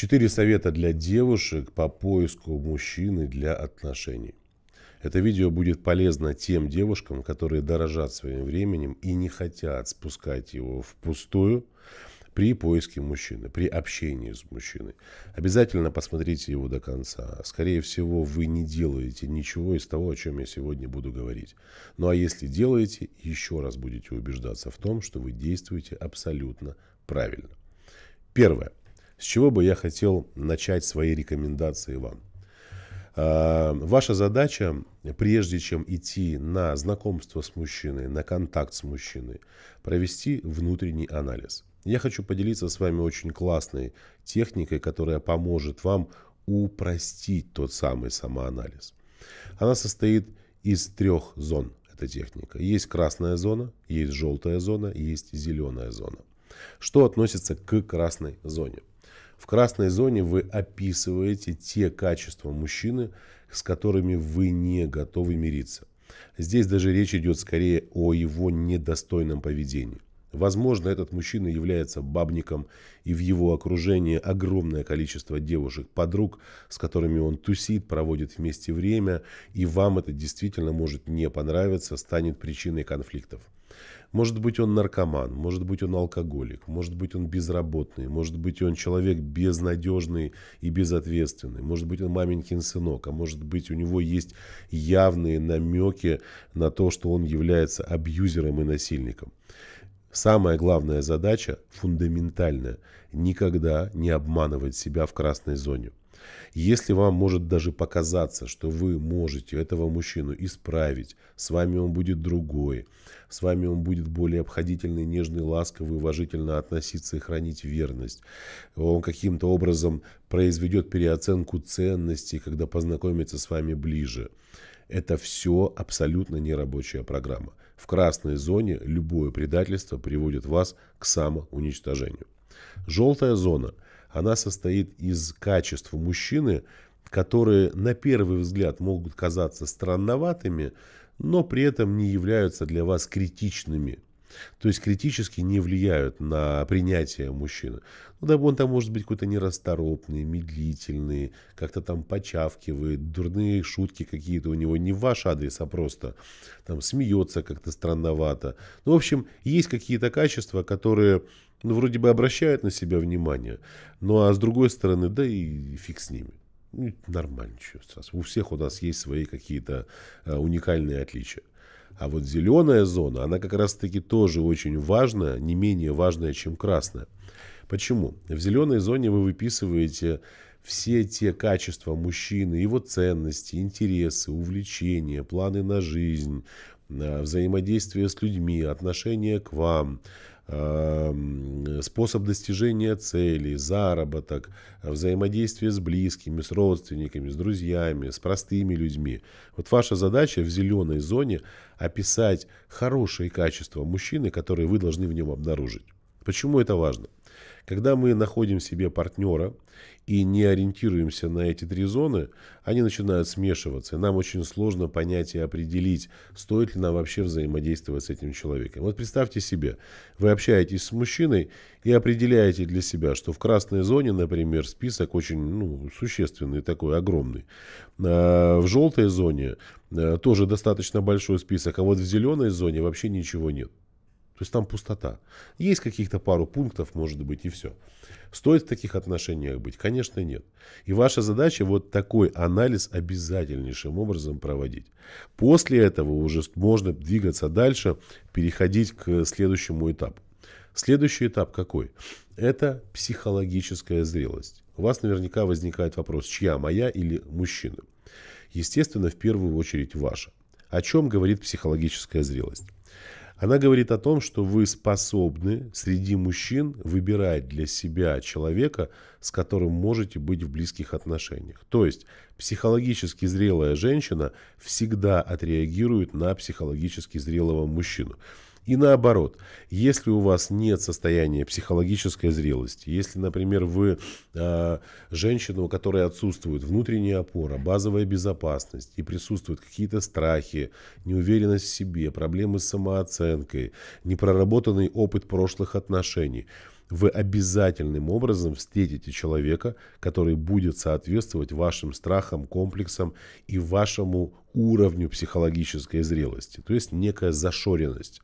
Четыре совета для девушек по поиску мужчины для отношений. Это видео будет полезно тем девушкам, которые дорожат своим временем и не хотят спускать его впустую при поиске мужчины, при общении с мужчиной. Обязательно посмотрите его до конца. Скорее всего, вы не делаете ничего из того, о чем я сегодня буду говорить. Ну а если делаете, еще раз будете убеждаться в том, что вы действуете абсолютно правильно. Первое. С чего бы я хотел начать свои рекомендации вам? А, ваша задача, прежде чем идти на знакомство с мужчиной, на контакт с мужчиной, провести внутренний анализ. Я хочу поделиться с вами очень классной техникой, которая поможет вам упростить тот самый самоанализ. Она состоит из трех зон, эта техника. Есть красная зона, есть желтая зона, есть зеленая зона. Что относится к красной зоне? В красной зоне вы описываете те качества мужчины, с которыми вы не готовы мириться. Здесь даже речь идет скорее о его недостойном поведении. Возможно, этот мужчина является бабником, и в его окружении огромное количество девушек-подруг, с которыми он тусит, проводит вместе время, и вам это действительно может не понравиться, станет причиной конфликтов. Может быть, он наркоман, может быть, он алкоголик, может быть, он безработный, может быть, он человек безнадежный и безответственный, может быть, он маменькин сынок, а может быть, у него есть явные намеки на то, что он является абьюзером и насильником. Самая главная задача, фундаментальная, никогда не обманывать себя в красной зоне. Если вам может даже показаться, что вы можете этого мужчину исправить, с вами он будет другой, с вами он будет более обходительный, нежный, ласковый, уважительно относиться и хранить верность. Он каким-то образом произведет переоценку ценностей, когда познакомится с вами ближе. Это все абсолютно нерабочая программа. В красной зоне любое предательство приводит вас к самоуничтожению. Желтая зона – она состоит из качеств мужчины, которые на первый взгляд могут казаться странноватыми, но при этом не являются для вас критичными. То есть критически не влияют на принятие мужчины. Ну да, он там может быть какой-то нерасторопный, медлительный, как-то там почавкивает, дурные шутки какие-то у него не в ваш адрес, а просто там смеется как-то странновато. Ну, в общем, есть какие-то качества, которые ну, вроде бы обращают на себя внимание, ну, а с другой стороны, да и фиг с ними. Ну, нормально, что сейчас. У всех у нас есть свои какие-то а, уникальные отличия. А вот зеленая зона, она как раз-таки тоже очень важная, не менее важная, чем красная. Почему? В зеленой зоне вы выписываете все те качества мужчины, его ценности, интересы, увлечения, планы на жизнь, э, взаимодействие с людьми, отношение к вам, Эм, способ достижения целей, заработок, взаимодействие с близкими, с родственниками, с друзьями, с простыми людьми. Вот ваша задача в зеленой зоне описать хорошие качества мужчины, которые вы должны в нем обнаружить. Почему это важно? Когда мы находим себе партнера и не ориентируемся на эти три зоны, они начинают смешиваться. И нам очень сложно понять и определить, стоит ли нам вообще взаимодействовать с этим человеком. Вот представьте себе, вы общаетесь с мужчиной и определяете для себя, что в красной зоне, например, список очень ну, существенный, такой огромный. А в желтой зоне э, тоже достаточно большой список, а вот в зеленой зоне вообще ничего нет. То есть там пустота. Есть каких-то пару пунктов, может быть, и все. Стоит в таких отношениях быть? Конечно, нет. И ваша задача вот такой анализ обязательнейшим образом проводить. После этого уже можно двигаться дальше, переходить к следующему этапу. Следующий этап какой? Это психологическая зрелость. У вас наверняка возникает вопрос, чья, моя или мужчина? Естественно, в первую очередь ваша. О чем говорит психологическая зрелость? Она говорит о том, что вы способны среди мужчин выбирать для себя человека, с которым можете быть в близких отношениях. То есть психологически зрелая женщина всегда отреагирует на психологически зрелого мужчину. И наоборот, если у вас нет состояния психологической зрелости, если, например, вы э, женщина, у которой отсутствует внутренняя опора, базовая безопасность и присутствуют какие-то страхи, неуверенность в себе, проблемы с самооценкой, непроработанный опыт прошлых отношений, вы обязательным образом встретите человека, который будет соответствовать вашим страхам, комплексам и вашему уровню психологической зрелости, то есть некая зашоренность.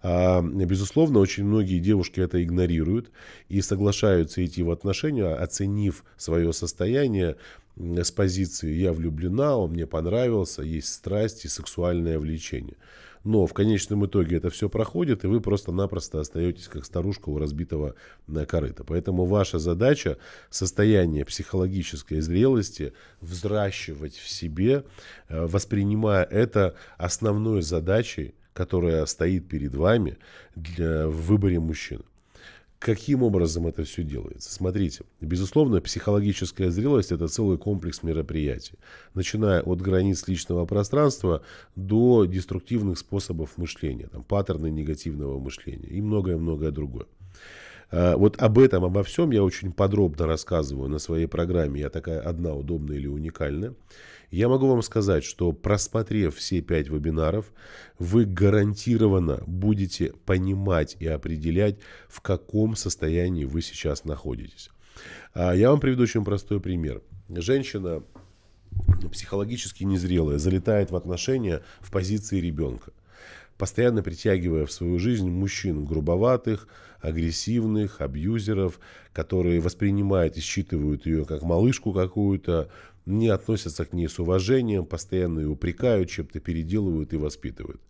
А, безусловно, очень многие девушки это игнорируют и соглашаются идти в отношения, оценив свое состояние с позиции «я влюблена», «он мне понравился», «есть страсть» и «сексуальное влечение». Но в конечном итоге это все проходит, и вы просто-напросто остаетесь как старушка у разбитого э, корыта. Поэтому ваша задача – состояние психологической зрелости взращивать в себе, э, воспринимая это основной задачей которая стоит перед вами для, в выборе мужчин. Каким образом это все делается? Смотрите, безусловно, психологическая зрелость – это целый комплекс мероприятий, начиная от границ личного пространства до деструктивных способов мышления, там, паттерны негативного мышления и многое-многое другое. А, вот об этом, обо всем я очень подробно рассказываю на своей программе. Я такая одна, удобная или уникальная. Я могу вам сказать, что просмотрев все пять вебинаров, вы гарантированно будете понимать и определять, в каком состоянии вы сейчас находитесь. А, я вам приведу очень простой пример. Женщина психологически незрелая залетает в отношения в позиции ребенка – постоянно притягивая в свою жизнь мужчин грубоватых, агрессивных, абьюзеров, которые воспринимают и считывают ее как малышку какую-то, не относятся к ней с уважением, постоянно ее упрекают, чем-то переделывают и воспитывают.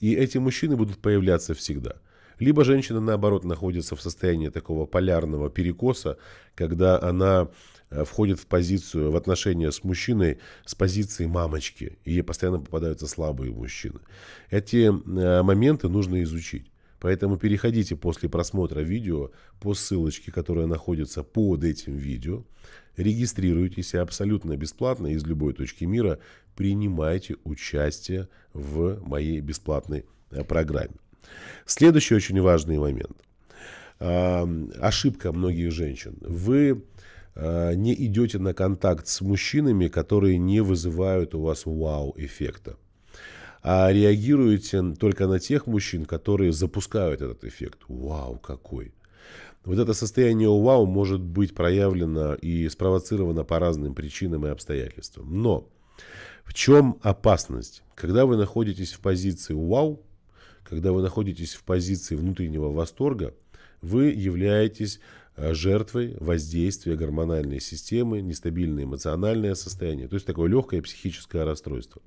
И эти мужчины будут появляться всегда. Либо женщина, наоборот, находится в состоянии такого полярного перекоса, когда она Э, входит в позицию, в отношения с мужчиной с позиции мамочки. И ей постоянно попадаются слабые мужчины. Эти э, моменты нужно изучить. Поэтому переходите после просмотра видео по ссылочке, которая находится под этим видео. Регистрируйтесь абсолютно бесплатно из любой точки мира. Принимайте участие в моей бесплатной э, программе. Следующий очень важный момент. Ошибка многих женщин. Вы Э, не идете на контакт с мужчинами, которые не вызывают у вас вау-эффекта. А реагируете только на тех мужчин, которые запускают этот эффект. Вау, какой! Вот это состояние вау может быть проявлено и спровоцировано по разным причинам и обстоятельствам. Но в чем опасность? Когда вы находитесь в позиции вау, когда вы находитесь в позиции внутреннего восторга, вы являетесь Э, жертвой воздействия гормональной системы, нестабильное эмоциональное состояние, то есть такое легкое психическое расстройство.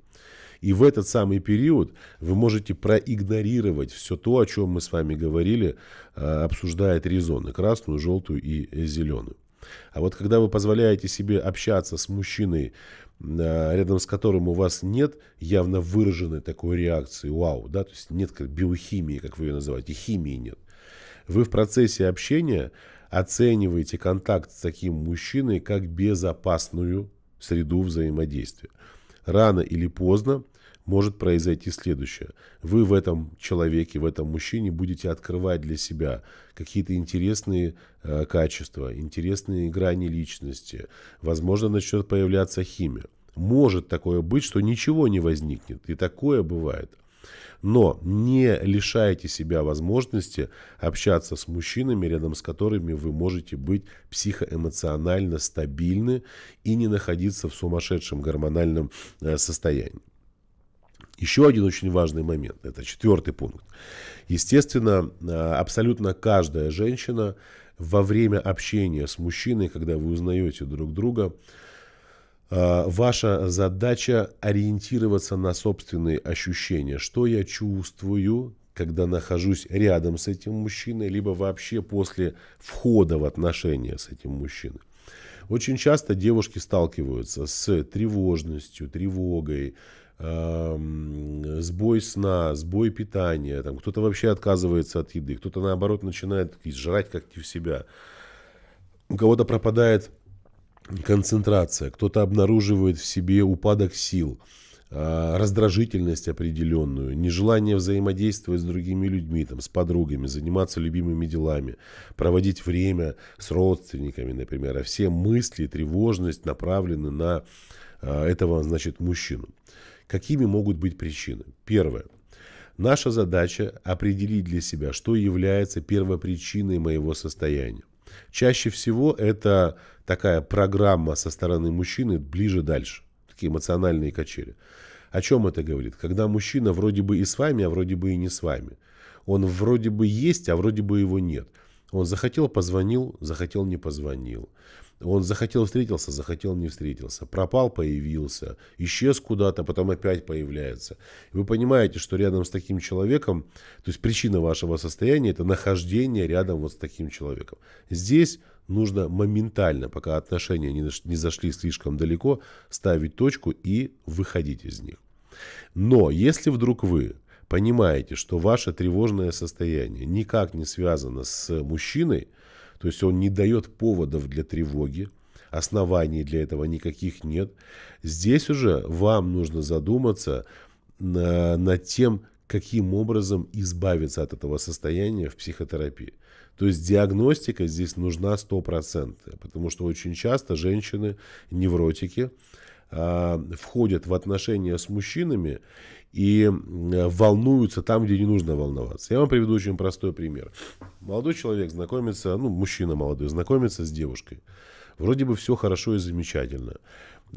И в этот самый период вы можете проигнорировать все то, о чем мы с вами говорили, э, обсуждая три зоны, красную, желтую и зеленую. А вот когда вы позволяете себе общаться с мужчиной, э, рядом с которым у вас нет явно выраженной такой реакции, вау, да, то есть нет биохимии, как вы ее называете, химии нет, вы в процессе общения оцениваете контакт с таким мужчиной как безопасную среду взаимодействия. Рано или поздно может произойти следующее. Вы в этом человеке, в этом мужчине будете открывать для себя какие-то интересные э, качества, интересные грани личности. Возможно, начнет появляться химия. Может такое быть, что ничего не возникнет. И такое бывает. Но не лишайте себя возможности общаться с мужчинами, рядом с которыми вы можете быть психоэмоционально стабильны и не находиться в сумасшедшем гормональном э, состоянии. Еще один очень важный момент, это четвертый пункт. Естественно, э, абсолютно каждая женщина во время общения с мужчиной, когда вы узнаете друг друга, а, ваша задача ориентироваться на собственные ощущения. Что я чувствую, когда нахожусь рядом с этим мужчиной, либо вообще после входа в отношения с этим мужчиной. Очень часто девушки сталкиваются с тревожностью, тревогой, сбой сна, сбой питания, там кто-то вообще отказывается от еды, кто-то наоборот начинает жрать как-то в себя, у кого-то пропадает концентрация, кто-то обнаруживает в себе упадок сил, а, раздражительность определенную, нежелание взаимодействовать с другими людьми, там, с подругами, заниматься любимыми делами, проводить время с родственниками, например. А все мысли, тревожность направлены на а, этого, значит, мужчину. Какими могут быть причины? Первое. Наша задача определить для себя, что является первопричиной моего состояния. Чаще всего это такая программа со стороны мужчины ближе-дальше. Такие эмоциональные качели. О чем это говорит? Когда мужчина вроде бы и с вами, а вроде бы и не с вами. Он вроде бы есть, а вроде бы его нет. Он захотел, позвонил, захотел, не позвонил. Он захотел встретился, захотел не встретился. Пропал, появился. Исчез куда-то, потом опять появляется. вы понимаете, что рядом с таким человеком, то есть причина вашего состояния, это нахождение рядом вот с таким человеком. Здесь нужно моментально, пока отношения не зашли слишком далеко, ставить точку и выходить из них. Но если вдруг вы понимаете, что ваше тревожное состояние никак не связано с мужчиной, то есть он не дает поводов для тревоги, оснований для этого никаких нет. Здесь уже вам нужно задуматься на, над тем, каким образом избавиться от этого состояния в психотерапии. То есть диагностика здесь нужна стопроцентная, потому что очень часто женщины, невротики, а, входят в отношения с мужчинами и волнуются там, где не нужно волноваться. Я вам приведу очень простой пример. Молодой человек знакомится, ну, мужчина молодой, знакомится с девушкой. Вроде бы все хорошо и замечательно.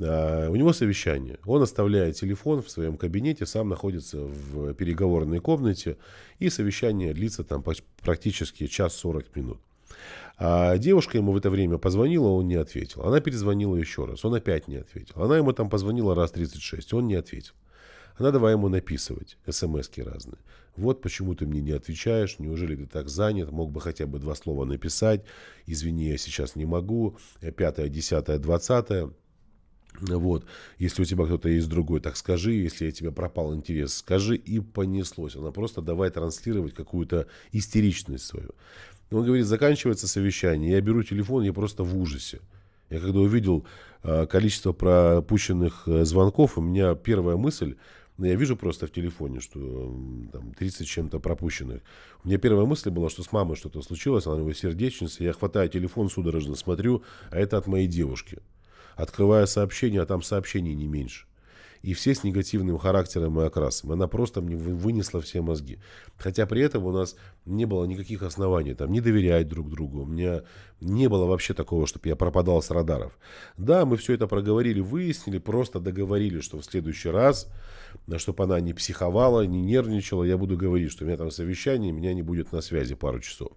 А, у него совещание. Он оставляет телефон в своем кабинете, сам находится в переговорной комнате, и совещание длится там практически час 40 минут. А девушка ему в это время позвонила, он не ответил. Она перезвонила еще раз, он опять не ответил. Она ему там позвонила раз 36, он не ответил. Она давай ему написывать, смс разные. Вот почему ты мне не отвечаешь, неужели ты так занят, мог бы хотя бы два слова написать, извини, я сейчас не могу, э, пятое, десятое, двадцатое. Вот, если у тебя кто-то есть другой, так скажи, если я тебя пропал интерес, скажи, и понеслось. Она просто давай транслировать какую-то истеричность свою. И он говорит, заканчивается совещание, я беру телефон, я просто в ужасе. Я когда увидел э, количество пропущенных э, звонков, у меня первая мысль, ну, я вижу просто в телефоне, что э, там 30 чем-то пропущенных. У меня первая мысль была, что с мамой что-то случилось, она у него сердечница, я хватаю телефон, судорожно смотрю, а это от моей девушки. Открываю сообщение, а там сообщений не меньше и все с негативным характером и окрасом. Она просто мне вынесла все мозги. Хотя при этом у нас не было никаких оснований там не доверять друг другу. У меня не было вообще такого, чтобы я пропадал с радаров. Да, мы все это проговорили, выяснили, просто договорили, что в следующий раз, чтобы она не психовала, не нервничала, я буду говорить, что у меня там совещание, меня не будет на связи пару часов.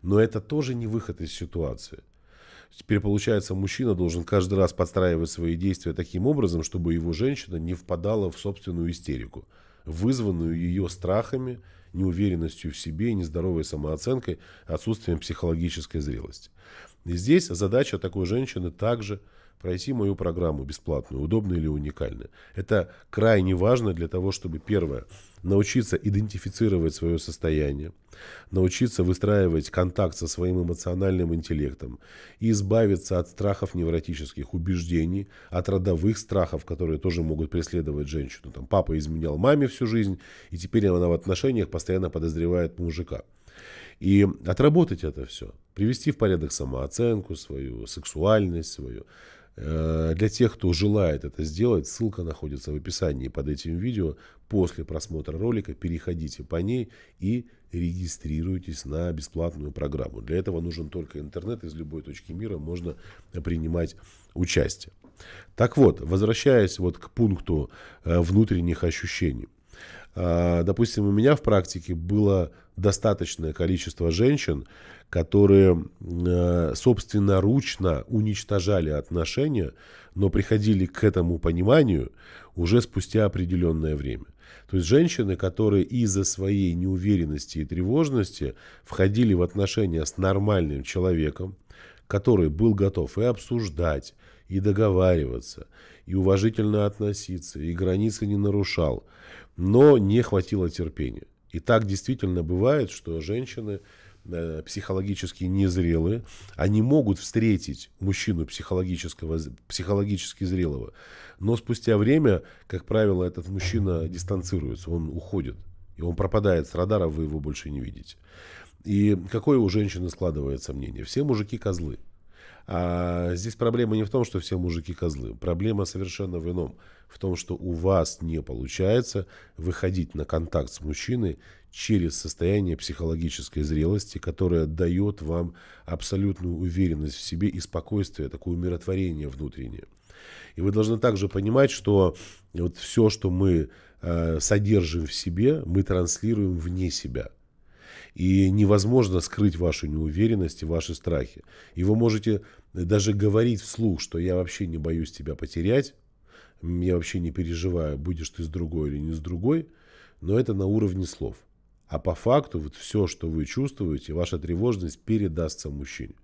Но это тоже не выход из ситуации. Теперь получается, мужчина должен каждый раз подстраивать свои действия таким образом, чтобы его женщина не впадала в собственную истерику, вызванную ее страхами, неуверенностью в себе, нездоровой самооценкой, отсутствием психологической зрелости. И здесь задача такой женщины также – пройти мою программу бесплатную, удобно или уникально. Это крайне важно для того, чтобы, первое, научиться идентифицировать свое состояние, научиться выстраивать контакт со своим эмоциональным интеллектом и избавиться от страхов невротических убеждений, от родовых страхов, которые тоже могут преследовать женщину. Там, папа изменял маме всю жизнь, и теперь она в отношениях постоянно подозревает мужика. И отработать это все, привести в порядок самооценку свою, сексуальность свою, Э, для тех, кто желает это сделать, ссылка находится в описании под этим видео. После просмотра ролика переходите по ней и регистрируйтесь на бесплатную программу. Для этого нужен только интернет, из любой точки мира можно принимать участие. Так вот, возвращаясь вот к пункту э, внутренних ощущений. А, допустим, у меня в практике было достаточное количество женщин, которые э, собственноручно уничтожали отношения, но приходили к этому пониманию уже спустя определенное время. То есть женщины, которые из-за своей неуверенности и тревожности входили в отношения с нормальным человеком, который был готов и обсуждать, и договариваться, и уважительно относиться, и границы не нарушал, но не хватило терпения. И так действительно бывает, что женщины э, психологически незрелые, они могут встретить мужчину психологического, психологически зрелого, но спустя время, как правило, этот мужчина дистанцируется, он уходит, и он пропадает с радара, вы его больше не видите. И какое у женщины складывается мнение? Все мужики козлы. А здесь проблема не в том, что все мужики козлы. Проблема совершенно в ином. В том, что у вас не получается выходить на контакт с мужчиной через состояние психологической зрелости, которое дает вам абсолютную уверенность в себе и спокойствие, такое умиротворение внутреннее. И вы должны также понимать, что вот все, что мы э, содержим в себе, мы транслируем вне себя – и невозможно скрыть вашу неуверенность и ваши страхи. И вы можете даже говорить вслух, что я вообще не боюсь тебя потерять, я вообще не переживаю, будешь ты с другой или не с другой, но это на уровне слов. А по факту вот все, что вы чувствуете, ваша тревожность передастся мужчине.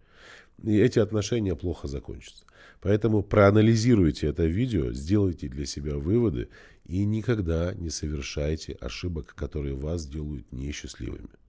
И эти отношения плохо закончатся. Поэтому проанализируйте это видео, сделайте для себя выводы и никогда не совершайте ошибок, которые вас делают несчастливыми.